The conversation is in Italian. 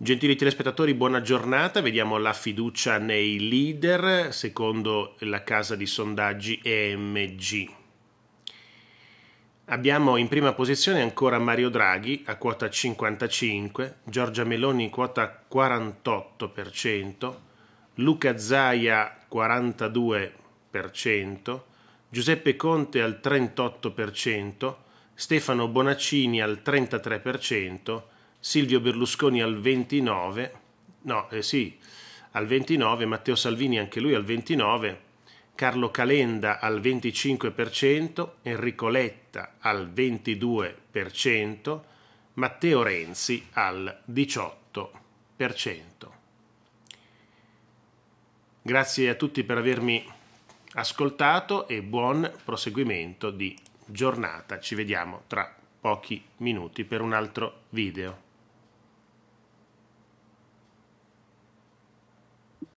Gentili telespettatori, buona giornata. Vediamo la fiducia nei leader secondo la casa di sondaggi EMG. Abbiamo in prima posizione ancora Mario Draghi a quota 55, Giorgia Meloni quota 48%, Luca Zaia 42%, Giuseppe Conte al 38%, Stefano Bonaccini al 33%, Silvio Berlusconi al 29, no, eh sì, al 29, Matteo Salvini anche lui al 29, Carlo Calenda al 25%, Enrico Letta al 22%, Matteo Renzi al 18%. Grazie a tutti per avermi ascoltato e buon proseguimento di giornata. Ci vediamo tra pochi minuti per un altro video.